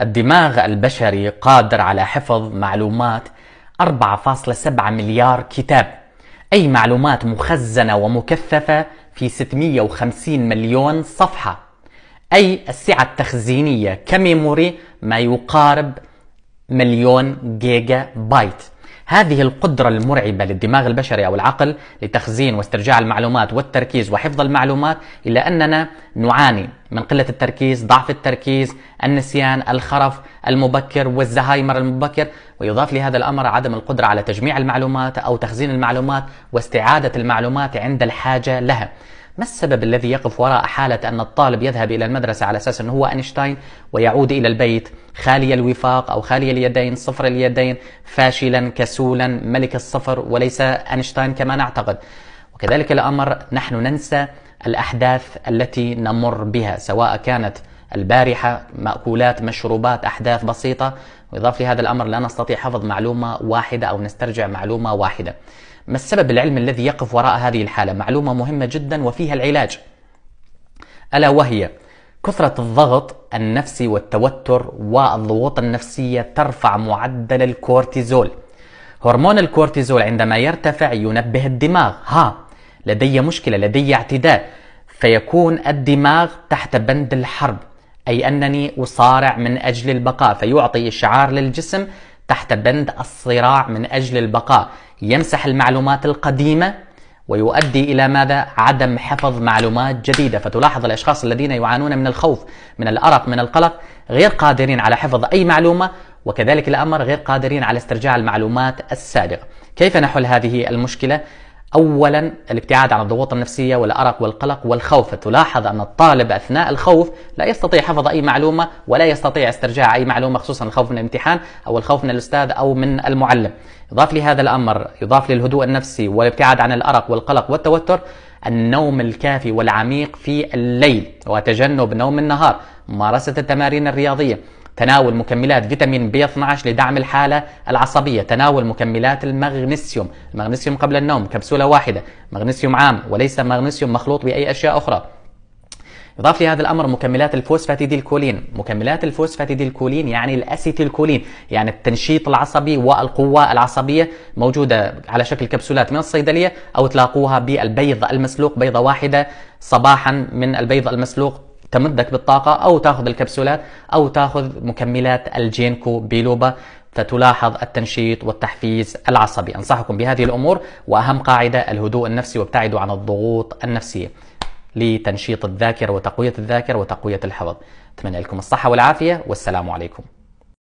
الدماغ البشري قادر على حفظ معلومات 4.7 مليار كتاب أي معلومات مخزنة ومكثفة في 650 مليون صفحة أي السعة التخزينية كميموري ما يقارب مليون جيجا بايت هذه القدرة المرعبة للدماغ البشري أو العقل لتخزين واسترجاع المعلومات والتركيز وحفظ المعلومات إلا أننا نعاني من قلة التركيز، ضعف التركيز، النسيان، الخرف المبكر والزهايمر المبكر، ويضاف لهذا الأمر عدم القدرة على تجميع المعلومات أو تخزين المعلومات واستعادة المعلومات عند الحاجة لها. ما السبب الذي يقف وراء حالة أن الطالب يذهب إلى المدرسة على أساس أنه هو أينشتاين ويعود إلى البيت خالي الوفاق أو خالي اليدين صفر اليدين فاشلا كسولا ملك الصفر وليس أينشتاين كما نعتقد وكذلك الأمر نحن ننسى الأحداث التي نمر بها سواء كانت البارحة مأكولات مشروبات أحداث بسيطة ويضاف لهذا الأمر لا نستطيع حفظ معلومة واحدة أو نسترجع معلومة واحدة ما السبب العلمي الذي يقف وراء هذه الحالة معلومة مهمة جدا وفيها العلاج ألا وهي كثرة الضغط النفسي والتوتر والضغوط النفسية ترفع معدل الكورتيزول هرمون الكورتيزول عندما يرتفع ينبه الدماغ ها لدي مشكلة لدي اعتداء فيكون الدماغ تحت بند الحرب أي أنني أصارع من أجل البقاء فيعطي إشعار للجسم تحت بند الصراع من أجل البقاء يمسح المعلومات القديمة ويؤدي إلى ماذا؟ عدم حفظ معلومات جديدة فتلاحظ الأشخاص الذين يعانون من الخوف من الأرق من القلق غير قادرين على حفظ أي معلومة وكذلك الأمر غير قادرين على استرجاع المعلومات السابقة كيف نحل هذه المشكلة؟ اولا الابتعاد عن الضغوط النفسيه والارق والقلق والخوف تلاحظ ان الطالب اثناء الخوف لا يستطيع حفظ اي معلومه ولا يستطيع استرجاع اي معلومه خصوصا الخوف من الامتحان او الخوف من الاستاذ او من المعلم يضاف لهذا الامر يضاف للهدوء النفسي والابتعاد عن الارق والقلق والتوتر النوم الكافي والعميق في الليل وتجنب نوم النهار ممارسه التمارين الرياضيه تناول مكملات فيتامين بي 12 لدعم الحالة العصبية تناول مكملات المغنيسيوم المغنيسيوم قبل النوم كبسولة واحدة مغنيسيوم عام وليس مغنيسيوم مخلوط بأي أشياء أخرى يضاف لهذا الامر مكملات الفوسفاتيدي الكولين مكملات الفوسفاتيدي الكولين يعني الاسيتيلكولين يعني التنشيط العصبي والقوه العصبيه موجوده على شكل كبسولات من الصيدليه او تلاقوها بالبيض المسلوق بيضه واحده صباحا من البيض المسلوق تمدك بالطاقة أو تأخذ الكبسولات أو تأخذ مكملات الجينكو بيلوبا فتلاحظ التنشيط والتحفيز العصبي أنصحكم بهذه الأمور وأهم قاعدة الهدوء النفسي وابتعدوا عن الضغوط النفسية لتنشيط الذاكرة وتقوية الذاكرة وتقوية الحفظ أتمنى لكم الصحة والعافية والسلام عليكم